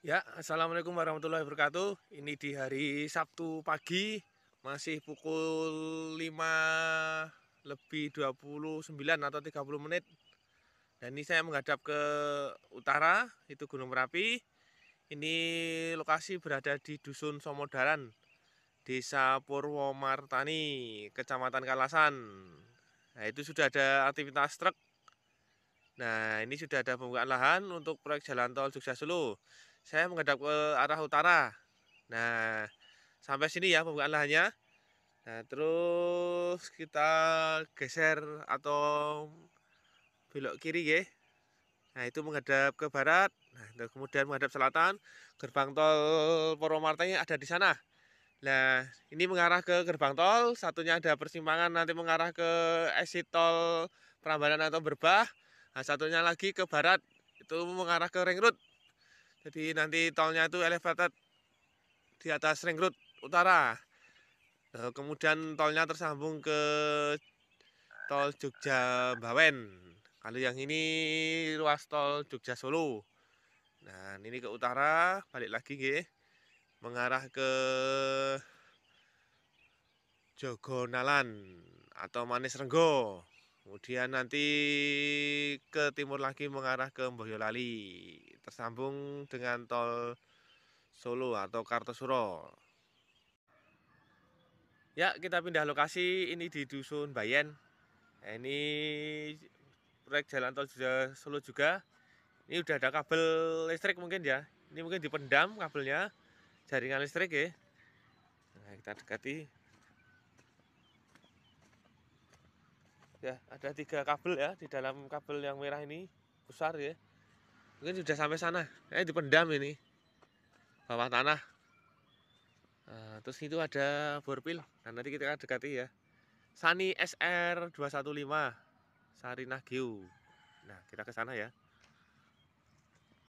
Ya, Assalamualaikum warahmatullahi wabarakatuh Ini di hari Sabtu pagi Masih pukul 5 lebih 29 atau 30 menit Dan ini saya menghadap ke utara, itu Gunung Merapi Ini lokasi berada di Dusun Somodaran Desa Purwomartani, Kecamatan Kalasan Nah itu sudah ada aktivitas truk Nah ini sudah ada pembukaan lahan untuk proyek jalan tol Jogja Solo saya menghadap ke arah utara. Nah, sampai sini ya pembukaan lahannya. Nah, terus kita geser atau belok kiri ya. Nah, itu menghadap ke barat. Nah, kemudian menghadap selatan, gerbang tol Purwomartanya ada di sana. Nah, ini mengarah ke gerbang tol, satunya ada persimpangan nanti mengarah ke exit tol Prambanan atau Berbah. Nah, satunya lagi ke barat, itu mengarah ke ring road. Jadi nanti tolnya itu elevated di atas ring road utara. kemudian tolnya tersambung ke tol Jogja Bawen. Kalau yang ini ruas tol Jogja Solo. Nah, ini ke utara, balik lagi ke Mengarah ke Jogonalan atau Manis Renggo. Kemudian nanti ke timur lagi mengarah ke Boyolali tersambung dengan tol Solo atau Kartosuro. Ya, kita pindah lokasi. Ini di Dusun Bayen. Eh, ini proyek jalan tol juga, Solo juga. Ini udah ada kabel listrik mungkin ya. Ini mungkin dipendam kabelnya, jaringan listrik ya. Nah, kita dekati. Ya, ada tiga kabel ya di dalam kabel yang merah ini besar ya. Mungkin sudah sampai sana. Eh dipendam ini. Bawah tanah. Nah, terus itu ada borpil. Dan nah, nanti kita dekati ya. Sani SR 215 Sarinah Geo. Nah, kita ke sana ya.